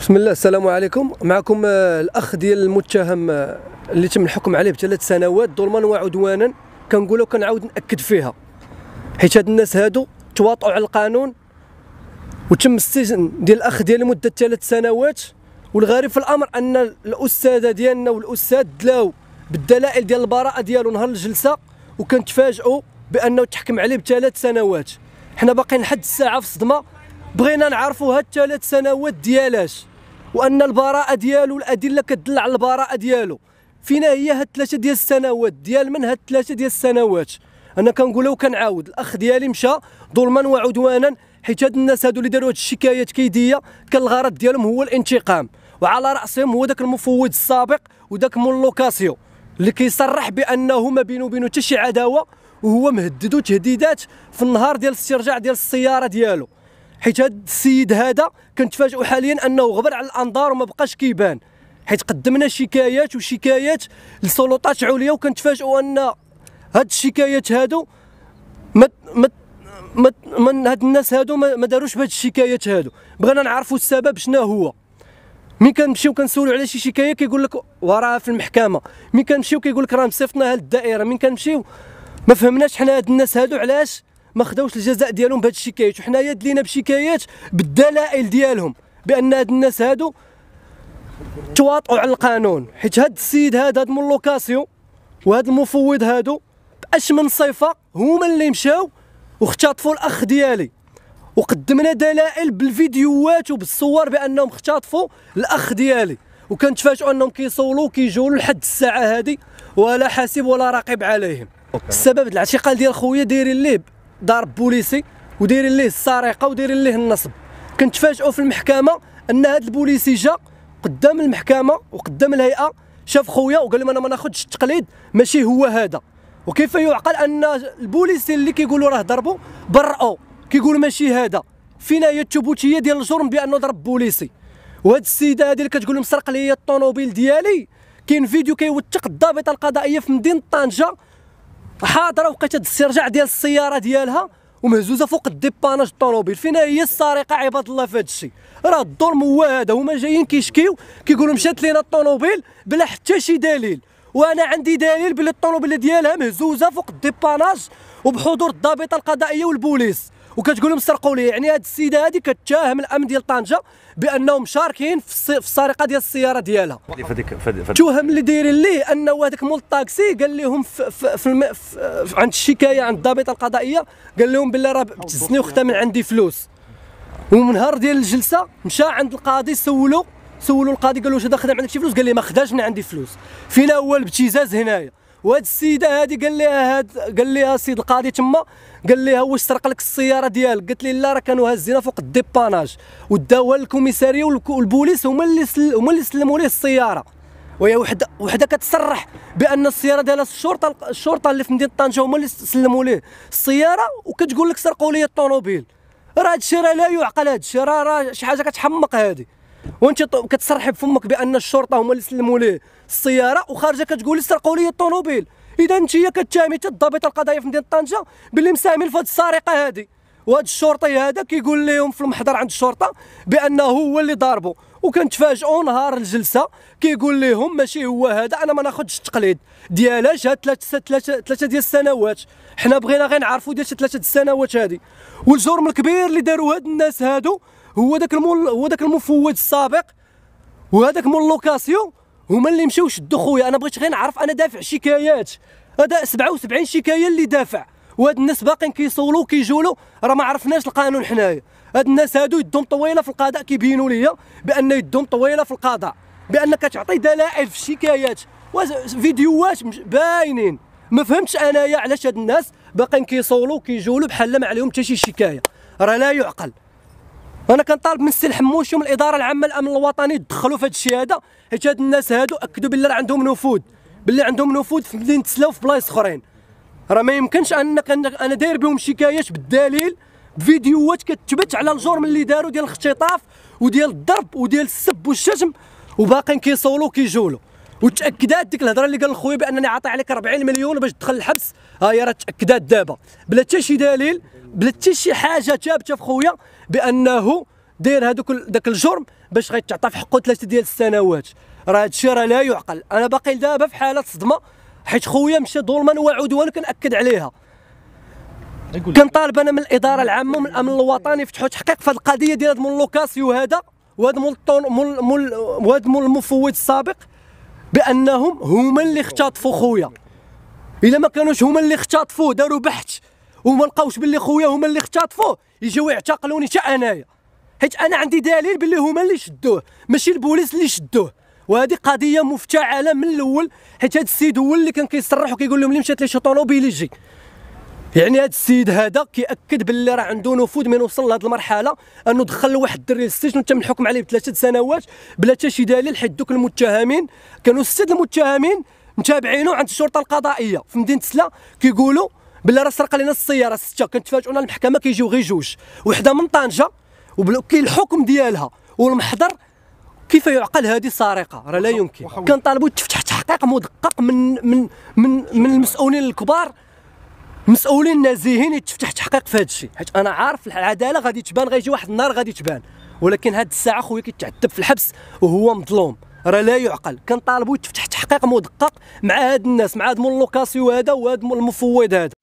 بسم الله السلام عليكم معكم آه، الاخ ديال المتهم آه، اللي تم الحكم عليه بثلاث سنوات ظلما وعدوانا كنقولوا كنعاود ناكد فيها حيت هاد الناس هادو تواطؤوا على القانون وتم السجن ديال الاخ ديال لمده ثلاث سنوات والغريب في الامر ان الاستاذه ديالنا والاستاذ دلاو بالدلائل ديال البراءه ديالو نهار الجلسه وكنتفاجئوا بانه تحكم عليه بثلاث سنوات حنا باقيين لحد الساعه في الصدمه بغينا نعرفوا هاد الثلاث سنوات ديالاش وان البراءه ديالو الادله كتدل على البراءه ديالو فينا هي هاد الثلاثه ديال السنوات ديال من هاد الثلاثه ديال السنوات انا كنقولها وكنعاود الاخ ديالي مشى ظلما وعدوانا حيت هاد الناس هادو اللي داروا هاد الشكايات كيديه كان الغرض ديالهم هو الانتقام وعلى راسهم هو ذاك المفوض السابق وذاك مولو كاسيو اللي كيصرح بانه ما بينه وبينه حتى شي عداوه وهو مهددو تهديدات في النهار ديال الاسترجاع ديال السياره ديالو حيت هاد السيد هذا كنتفاجئوا حاليا انه غبر على الانظار وما بقاش كيبان حيت قدمنا شكايات وشكايات لسلطات عليا وكنتفاجئوا ان هاد الشكايات هادو ما ما ما من هاد الناس هادو ما داروش بهاد الشكايات هادو بغينا نعرفوا السبب شنو هو مين كنمشيو كنسولو على شي شكايه كيقول لك وراها في المحكمه مين كنمشيو كيقول لك راه مصيفطناها للدائره مين كنمشيو ما فهمناش حنا هاد الناس هادو علاش ما خداوش الجزاء ديالهم بهاد الشكايات وحنايا دلينا بشكايات بالدلائل ديالهم بان هاد الناس هادو تواطؤوا على القانون حيت هاد السيد هاد هاد مول لوكاسيو وهاد المفوض هادو باش من صفه هما اللي مشاو واختطفوا الاخ ديالي وقدمنا دلائل بالفيديوهات وبالصور بانهم اختطفوا الاخ ديالي وكنتفاجئوا انهم كيصولوا كيجولوا لحد الساعه هذه ولا حاسب ولا راقب عليهم السبب الاعتقال ديال خويا دايرين ليه ضرب بوليسي ودايرين ليه السرقه ودايرين ليه النصب كنتفاجئوا في المحكمه ان هذا البوليسي جا قدام المحكمه وقدام الهيئه شاف خويا وقال لهم انا ما ناخذش التقليد ماشي هو هذا وكيف يعقل ان البوليسي اللي كيقولوا راه ضربوا برأوا كيقولوا ماشي هذا فينا هي الثبوتيه ديال الجرم بانه ضرب بوليسي وهاد السيده هذه اللي كتقول لهم سرق لي الطوموبيل ديالي كاين فيديو كيوثق الضابطه القضائيه في مدينه طنجه حاضره وقيت الاسترجاع ديال السياره ديالها ومهزوزه فوق الديباناج الطوموبيل فينا هي السارقه عباد الله في هذا الشيء راه الظلم هو هذا هما جايين كيشكيو كيقولوا مشات لينا الطوموبيل بلا حتى شي دليل وانا عندي دليل بلي الطوموبيله ديالها مهزوزه فوق الديباناج وبحضور الضابطه القضائيه والبوليس وكتقول لهم سرقوا لي يعني هذه السيده هذه كتهم الامن ديال طنجه بانهم مشاركين في السرقه ديال السياره ديالها توهم اللي دايرين ليه انه هذاك مول الطاكسي قال لهم في, في, الم... في عند الشكايه عند الضابطه القضائيه قال لهم بالله راه بتسني وخدا من عندي فلوس ومن نهار ديال الجلسه مشى عند القاضي سولو سولو القاضي قال له واش هذا خدام عندك شي فلوس قال لي ما خداش من عندي فلوس فينا هو الابتزاز هنايا وهاد السيده هادي قال لها هاد قال لها السيد القاضي تما قال لها واش سرق لك السياره ديالك قالت لي لا راه كانوا هازينها فوق الديباناج وداوها للكوميساريه والبوليس هما اللي هما اللي سلموا ليه السياره وهي وحده وحده كتصرح بان السياره ديال الشرطه الشرطه اللي في مدينه طنجه هما اللي سلموا ليه السياره وكتقول لك سرقوا لي الطوموبيل راه هادشي راه لا يعقل هادشي راه راه شي حاجه كتحمق هادي وانت كتصرحي بفمك بان الشرطه هما اللي سلموا ليه السياره وخارجه كتقول سرقوا لي الطوموبيل اذا انت كتهمي حتى الضابط القضائي في مدينه طنجه باللي مساهمين في هذه السرقه هذه وهذا الشرطي هذا كيقول لهم في المحضر عند الشرطه بانه هو اللي ضاربه وكنتفاجئوا نهار الجلسه كيقول لهم ماشي هو هذا انا ما ناخذش التقليد ديالها جات ثلاثه ثلاثه ثلاثه ديال السنوات حنا بغينا غير نعرفوا ديال ثلاثه السنوات هذه والجرم الكبير اللي داروا هاد الناس هادو هو داك المول هو داك المفوض السابق وهذاك مول لوكاسيون هما اللي مشاو شدوا خويا انا بغيت غير نعرف انا دافع شكايات هذا 77 شكايه اللي دافع وهاد الناس باقيين كيصولوا وكيجولوا راه ما عرفناش القانون حنايا هاد الناس هادو يدهم طويله في القضاء كيبينوا ليا بان يدهم طويله في القضاء بان كتعطي دلائل في الشكايات فيديوهات باينين ما فهمتش انايا علاش هاد الناس باقيين كيصولوا وكيجولوا بحال ما عليهم حتى شي شكايه راه لا يعقل انا كنطالب من السي الحموشي ومن الاداره العامه للامن الوطني تدخلوا في هذا الشيء هذا حيت هاد الناس هادو اكدوا باللي راه عندهم نفوذ باللي عندهم نفوذ في مدينه سلا وفي بلايص اخرين راه ما يمكنش انك انا داير بهم شكايات بالدليل فيديوهات كتبت على الجرم اللي داروا ديال الاختطاف وديال الضرب وديال السب والشتم وباقيين كيصولوا كيجولوا وتاكدات ديك الهضره اللي قال خويا بانني عاطي عليك 40 مليون باش تدخل الحبس ها هي راه تاكدات دابا بلا حتى شي دليل بلتي شي حاجه ثابته في خويا بانه داير هذوك داك الجرم باش غيتعطى في حقه ثلاثه ديال السنوات راه هادشي راه لا يعقل انا باقي دابا في حاله صدمه حيت خويا مشى ظلما وعدوان كناكد عليها كنطالب انا من الاداره العامه ومن الامن الوطني يفتحوا تحقيق في القضيه ديال هاد مول لوكاسيو هذا وهاد مول مول مول وهذا مول المفوض السابق بانهم هما اللي اختطفوا خويا الا ما كانوش هما اللي اختطفوه داروا بحث وما لقاوش باللي خويا هما اللي اختطفوه يجيو يعتقلوني حتى انايا حيت انا عندي دليل باللي هما اللي شدوه ماشي البوليس اللي شدوه وهذه قضيه مفتعله من الاول حيت هذا السيد هو اللي كان كيصرح وكيقول لهم اللي مشات لي شي طوموبيل يجي يعني هذا السيد هذا كياكد باللي راه عنده نفوذ من وصل لهذ المرحله انه دخل لواحد الدري للسجن وتم الحكم عليه بثلاثه سنوات بلا حتى شي دليل حيت دوك المتهمين كانوا سته المتهمين متابعينه عند الشرطه القضائيه في مدينه سلا كيقولوا بالله راه سرق لنا السياره سته كنتفاجئوا المحكمه كيجيو غير جوج وحده من طنجه وكاين الحكم ديالها والمحضر كيف يعقل هذه سارقه راه لا يمكن كنطالبوا تفتح تحقيق مدقق من من من من المسؤولين الكبار مسؤولين نزيهين يتفتح تحقيق في هذا الشيء حيت انا عارف العداله غادي تبان غيجي واحد النهار غادي تبان ولكن هاد الساعه خويا كيتعذب في الحبس وهو مظلوم راه لا يعقل كنطالبوا يتفتح تحقيق مدقق مع هاد الناس مع هاد مول لوكاسيو هذا وهاد المفوض هذا